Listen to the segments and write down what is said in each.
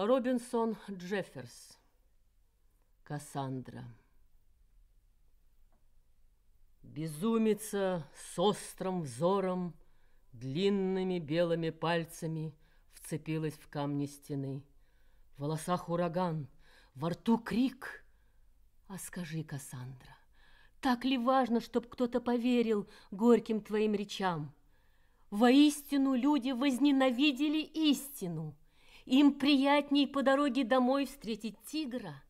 Робинсон Джефферс. Кассандра. Безумица с острым взором, Длинными белыми пальцами Вцепилась в камни стены. В волосах ураган, во рту крик. А скажи, Кассандра, так ли важно, чтоб кто-то поверил горьким твоим речам? Воистину люди возненавидели истину — им приятней по дороге домой встретить тигра.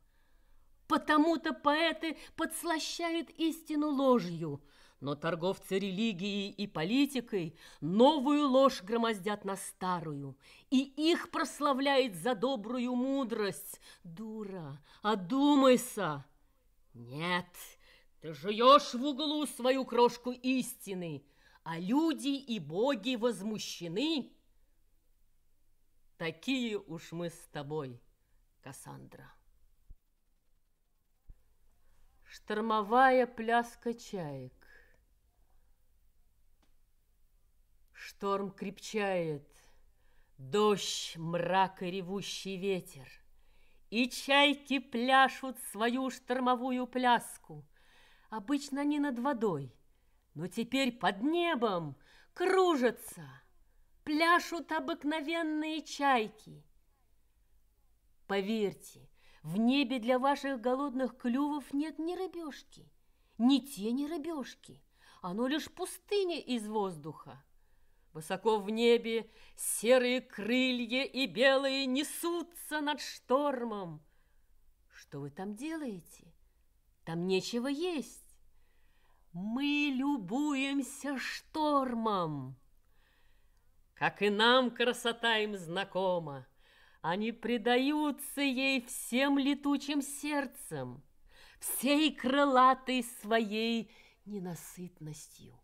Потому-то поэты подслащают истину ложью, но торговцы религией и политикой новую ложь громоздят на старую, и их прославляет за добрую мудрость. Дура, одумайся! Нет, ты жуешь в углу свою крошку истины, а люди и боги возмущены – Такие уж мы с тобой, Кассандра. Штормовая пляска чаек. Шторм крепчает, дождь, мрак и ревущий ветер. И чайки пляшут свою штормовую пляску. Обычно они над водой, но теперь под небом кружатся пляшут обыкновенные чайки. Поверьте, в небе для ваших голодных клювов нет ни рыбешки, ни тени рыбешки. Оно лишь пустыня из воздуха. Высоко в небе серые крылья и белые несутся над штормом. Что вы там делаете? Там нечего есть. Мы любуемся штормом. Как и нам красота им знакома, Они предаются ей всем летучим сердцем, Всей крылатой своей ненасытностью.